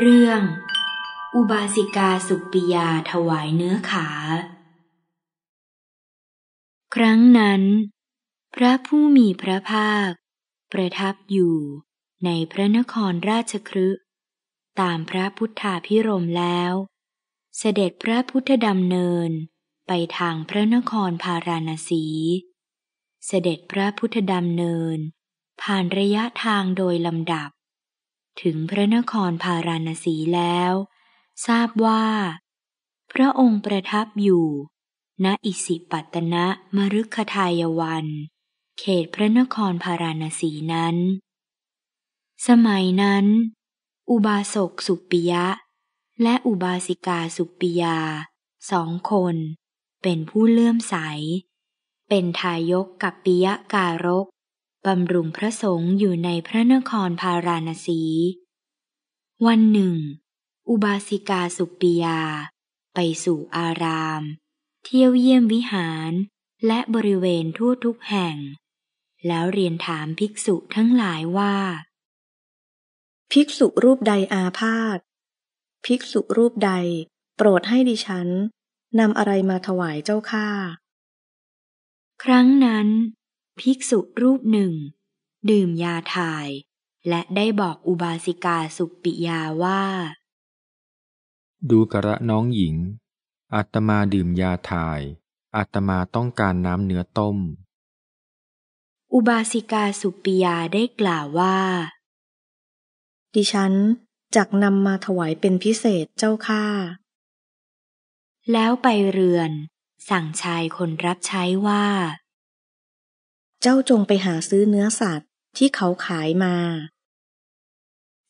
เรื่องอุบาสิกาสุปิยาถวายเนื้อขา ครั้งนั้น พระผู้มีพระภาคประทับอยู่ในพระนครราชครืตามพระพุทธาพิรมแล้ว เสด็จพระพุทธดำเนินไปทางพระนครพาราณสี เสด็จพระพุทธดำเนิน ผ่านระยะทางโดยลำดับถึงพระนครพาราณสีแล้ว ทราบว่า พระองค์ประทับอยู่ ณอิสิปัตนะมรุคทายวัน เขตพระนครพาราณสีนั้น สมัยนั้น อุบาสกสุปิยะ และอุบาสิกาสุปิยาสองคน เป็นผู้เลื่อมใส เป็นทายกกับปิยะการกบำรุงพระสงฆ์อยู่ในพระนครพาราณสี วันหนึ่ง อุบาสิกาสุปิยา ไปสู่อาราม เที่ยวเยี่ยมวิหาร และบริเวณทั่วทุกแห่ง แล้วเรียนถามภิกษุทั้งหลายว่า ภิกษุรูปใดอาพาธภิกษุรูปใดโปรดให้ดิฉัน นำอะไรมาถวายเจ้าข้าครั้งนั้นภิกษุรูปหนึ่ง ดื่มยาถ่าย และได้บอกอุบาสิกาสุปิยาว่า ดูกระน้องหญิงอาตมาดื่มยาถ่ายอาตมาต้องการน้ำเนื้อต้ม อุบาสิกาสุปิยาได้กล่าวว่า ดิฉัน จักนำมาถวายเป็นพิเศษเจ้าค่า แล้วไปเรือน สั่งชายคนรับใช้ว่าเจ้าจงไปหาซื้อเนื้อสัตว์ที่เขาขายมา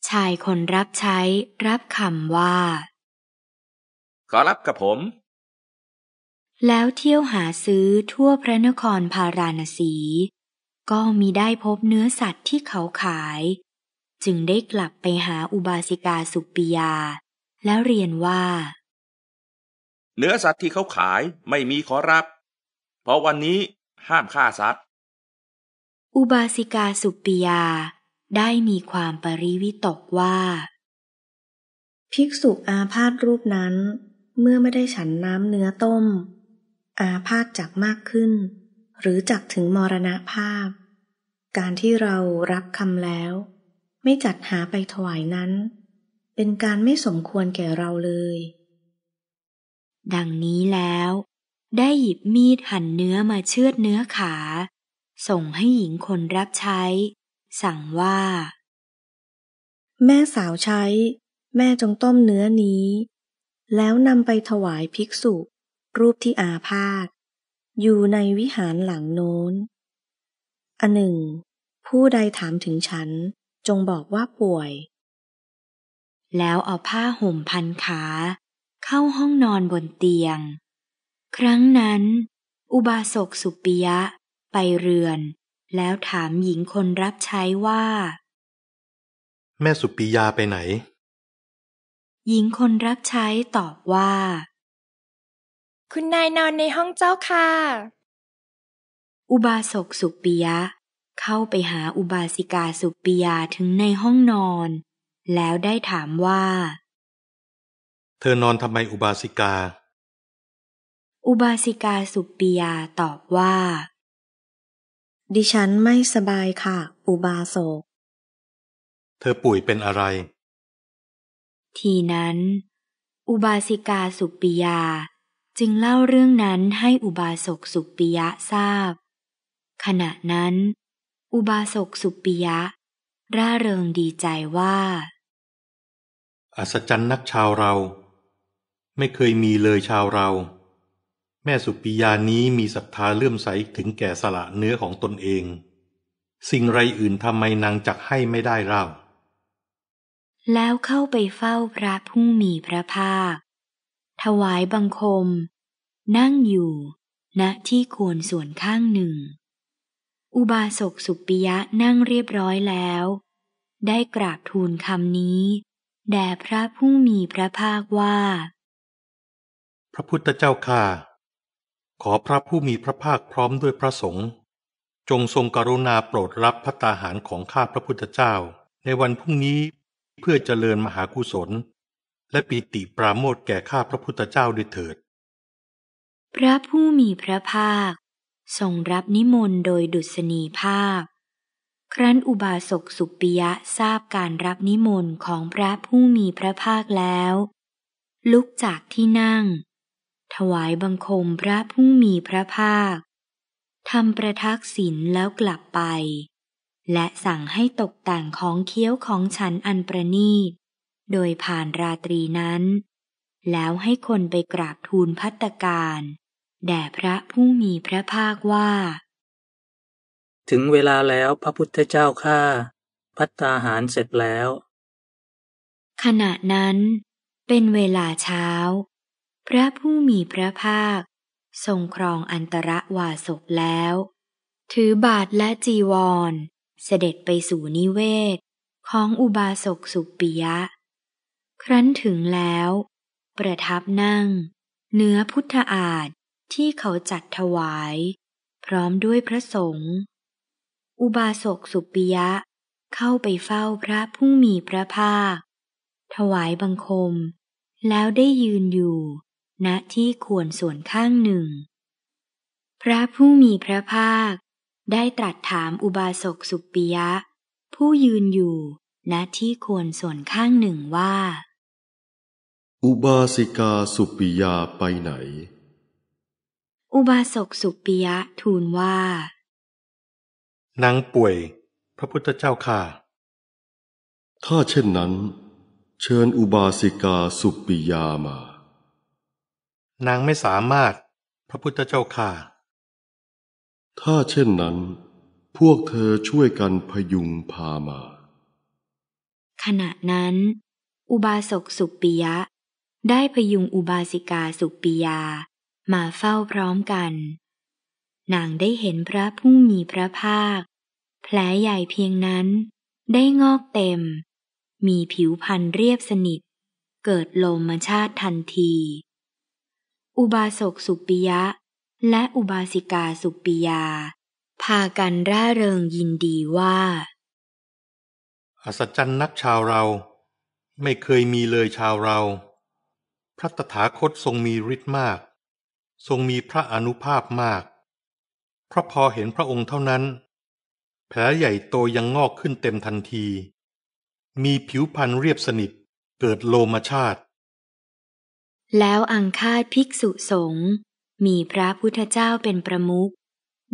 ชายคนรับใช้ รับคำว่า ขอรับกับผม แล้วเที่ยวหาซื้อทั่วพระนครพาราณสี ก็มีได้พบเนื้อสัตว์ที่เขาขาย จึงได้กลับไปหาอุบาสิกาสุปิยา แล้วเรียนว่า เนื้อสัตว์ที่เขาขายไม่มีขอรับ เพราะวันนี้ห้ามฆ่าสัตว์อุบาสิกาสุปิยาได้มีความปริวิตกว่า ภิกษุอาพาธรูปนั้น เมื่อไม่ได้ฉันน้ำเนื้อต้ม อาพาธจักมากขึ้น หรือจักถึงมรณภาพ การที่เรารับคำแล้ว ไม่จัดหาไปถวายนั้น เป็นการไม่สมควรแก่เราเลย ดังนี้แล้ว ได้หยิบมีดหั่นเนื้อมาเชือดเนื้อขาส่งให้หญิงคนรับใช้ สั่งว่า แม่สาวใช้แม่จงต้มเนื้อนี้ แล้วนำไปถวายภิกษุ รูปที่อาพาธอยู่ในวิหารหลังโน้นอันหนึ่ง ผู้ใดถามถึงฉันจงบอกว่าป่วย แล้วเอาผ้าห่มพันขา เข้าห้องนอนบนเตียง ครั้งนั้น อุบาสกสุปิยะไปเรือนแล้วถามหญิงคนรับใช้ว่า แม่สุปิยาไปไหน หญิงคนรับใช้ตอบว่า คุณนายนอนในห้องเจ้าค่ะ อุบาสกสุปิยะเข้าไปหาอุบาสิกาสุปิยาถึงในห้องนอน แล้วได้ถามว่า เธอนอนทำไมอุบาสิกา อุบาสิกาสุปิยาตอบว่าดิฉันไม่สบายค่ะ อุบาสกเธอป่วยเป็นอะไร ทีนั้น อุบาสิกาสุปิยาจึงเล่าเรื่องนั้นให้อุบาสกสุปิยะทราบ ขณะนั้น อุบาสกสุปิยะร่าเริงดีใจว่าอัศจรรย์นักชาวเรา ไม่เคยมีเลยชาวเราแม่สุปิยานี้มีศรัทธาเลื่อมใสถึงแก่สละเนื้อของตนเอง สิ่งไรอื่นทำไมนางจักให้ไม่ได้เล่าแล้วเข้าไปเฝ้าพระผู้มีพระภาค ถวายบังคม นั่งอยู่ณนะที่ควรส่วนข้างหนึ่ง อุบาสกสุปิยะนั่งเรียบร้อยแล้ว ได้กราบทูลคำนี้แด่พระผู้มีพระภาคว่า พระพุทธเจ้าค่าขอพระผู้มีพระภาคพร้อมด้วยพระสงฆ์จงทรงกรุณาโปรดรับพระตาหารของข้าพระพุทธเจ้า ในวันพรุ่งนี้เพื่อเจริญมหากุศล และปีติปราโมทแก่ข้าพระพุทธเจ้าด้วยเถิด พระผู้มีพระภาค ทรงรับนิมนต์โดยดุษณีภาพครั้นอุบาสกสุปิยะทราบการรับนิมนต์ของพระผู้มีพระภาคแล้ว ลุกจากที่นั่งถวายบังคมพระผู้มีพระภาค ทำประทักษิณแล้วกลับไป และสั่งให้ตกแต่งของเคี้ยวของฉันอันประนีต โดยผ่านราตรีนั้น แล้วให้คนไปกราบทูลพัตการแด่พระผู้มีพระภาคว่า ถึงเวลาแล้วพระพุทธเจ้าข้าพัตตาหารเสร็จแล้ว ขณะนั้นเป็นเวลาเช้าพระผู้มีพระภาค ทรงครองอันตรวาสกแล้ว ถือบาทและจีวร เสด็จไปสู่นิเวศ ของอุบาสกสุปิยะ ครั้นถึงแล้ว ประทับนั่งเนื้อพุทธอาฏที่เขาจัดถวาย พร้อมด้วยพระสงฆ์อุบาสกสุปิยะเข้าไปเฝ้าพระผู้มีพระภาค ถวายบังคม แล้วได้ยืนอยู่ณที่ควรส่วนข้างหนึ่ง พระผู้มีพระภาคได้ตรัสถามอุบาสกสุปิยะ ผู้ยืนอยู่ณที่ควรส่วนข้างหนึ่งว่า อุบาสิกาสุปิยาไปไหน อุบาสกสุปิยะทูลว่านางป่วยพระพุทธเจ้าค่ะถ้าเช่นนั้น เชิญอุบาสิกาสุปิยามานางไม่สามารถ พระพุทธเจ้าค่ะถ้าเช่นนั้น พวกเธอช่วยกันพยุงพามา ขณะนั้น อุบาสกสุปิยะได้พยุงอุบาสิกาสุปิยามาเฝ้าพร้อมกัน นางได้เห็นพระผู้มีพระภาค แผลใหญ่เพียงนั้นได้งอกเต็ม มีผิวพันธ์เรียบสนิท เกิดโลมชาติทันทีอุบาสกสุปิยะ และอุบาสิกาสุปิยา พากันร่าเริงยินดีว่าอัศจรรย์นักชาวเราไม่เคยมีเลยชาวเรา พระตถาคตทรงมีฤทธิ์มาก ทรงมีพระอนุภาพมากเพราะพอเห็นพระองค์เท่านั้น แผลใหญ่โตยังงอกขึ้นเต็มทันที มีผิวพรรณเรียบสนิทเกิดโลมาชาติแล้วอังคาดภิกษุสงฆ์มีพระพุทธเจ้าเป็นประมุข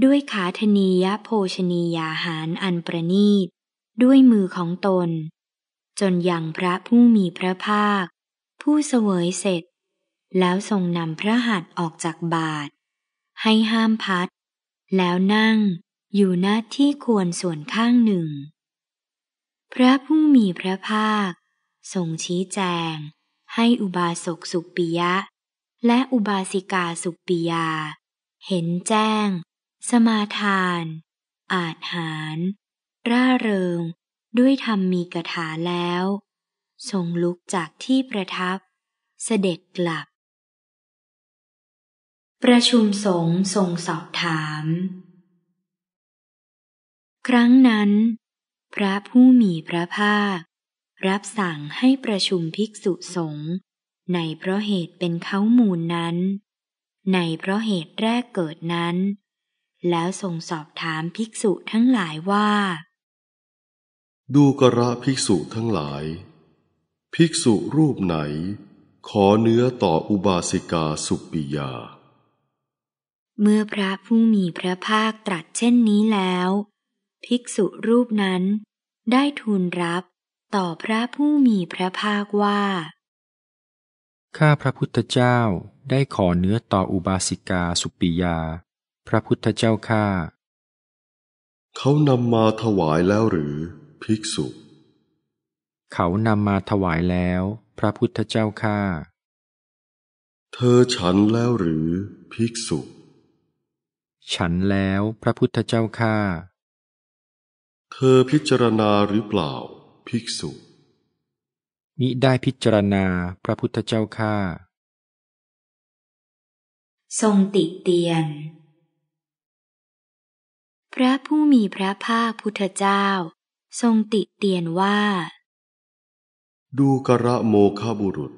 ด้วยขาธนียโภชนียาหารอันประนีต ด้วยมือของตน จนอย่างพระผู้มีพระภาค ผู้เสวยเสร็จ แล้วทรงนำพระหัต์ออกจากบาท ให้ห้ามพัด แล้วนั่งอยู่หน้าที่ควรส่วนข้างหนึ่ง พระผู้มีพระภาคทรงชี้แจงให้อุบาสกสุปิยะ และอุบาสิกาสุปิยา เห็นแจ้ง สมาทาน อาจหาร ร่าเริงด้วยธรรมมีกถาแล้ว ทรงลุกจากที่ประทับ เสด็จกลับ ประชุมสงฆ์ทรงสอบถาม ครั้งนั้น พระผู้มีพระภาครับสั่งให้ประชุมภิกษุสงฆ์ในเพราะเหตุเป็นเขามูลนั้น ในเพราะเหตุแรกเกิดนั้น แล้วทรงสอบถามภิกษุทั้งหลายว่า ดูกระภิกษุทั้งหลาย ภิกษุรูปไหน ขอเนื้อต่ออุบาสิกาสุปิยา เมื่อพระผู้มีพระภาคตรัสเช่นนี้แล้ว ภิกษุรูปนั้นได้ทูลรับต่อพระผู้มีพระภาคว่า ข้าพระพุทธเจ้าได้ขอเนื้อต่ออุบาสิกาสุปิยา พระพุทธเจ้าข้าเขานำมาถวายแล้วหรือ ภิกษุ เขานำมาถวายแล้ว พระพุทธเจ้าข้า เธอฉันแล้วหรือ ภิกษุ ฉันแล้วพระพุทธเจ้าข้า เธอพิจารณาหรือเปล่าภิกษุ มิได้พิจารณาพระพุทธเจ้าข้า ทรงติเตียน พระผู้มีพระภาคพุทธเจ้า ทรงติเตียนว่า ดูกระโมคบุรุษ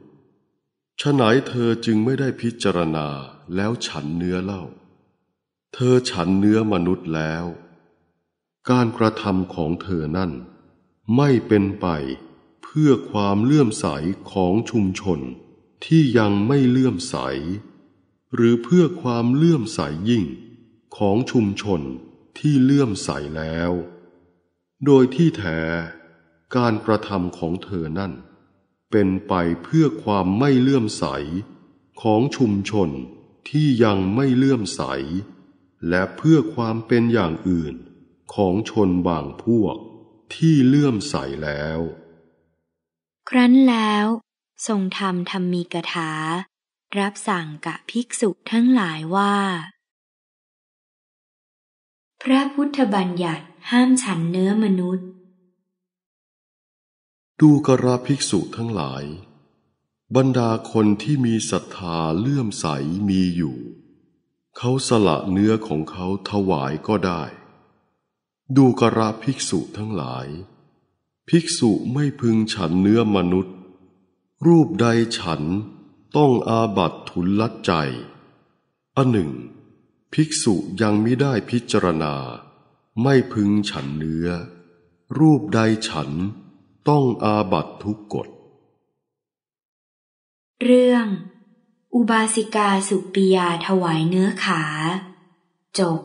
ฉไหนเธอจึงไม่ได้พิจารณาแล้วฉันเนื้อเล่า เธอฉันเนื้อมนุษย์แล้ว การกระทำของเธอนั่นไม่เป็นไปเพื่อความเลื่อมใสของชุมชนที่ยังไม่เลื่อมใส หรือเพื่อความเลื่อมใสยิ่งของชุมชนที่เลื่อมใสแล้ว โดยที่แท้การกระทำของเธอนั่น เป็นไปเพื่อความไม่เลื่อมใสของชุมชนที่ยังไม่เลื่อมใส และเพื่อความเป็นอย่างอื่นของชนบางพวกที่เลื่อมใสแล้ว ครั้นแล้ว ทรงธรรมธรรมีกถา รับสั่งกับภิกษุทั้งหลายว่า พระพุทธบัญญัติห้ามฉันเนื้อมนุษย์ดูกราภิกษุทั้งหลาย บรรดาคนที่มีศรัทธาเลื่อมใสมีอยู่ เขาสละเนื้อของเขาถวายก็ได้ดูกราภิกษุทั้งหลาย ภิกษุไม่พึงฉันเนื้อมนุษย์ รูปใดฉันต้องอาบัตทุนลัดใจอันหนึ่งภิกษุยังไม่ได้พิจารณา ไม่พึงฉันเนื้อ รูปใดฉันต้องอาบัตทุกกฎเรื่องอุบาสิกาสุปิยาถวายเนื้อขาจบ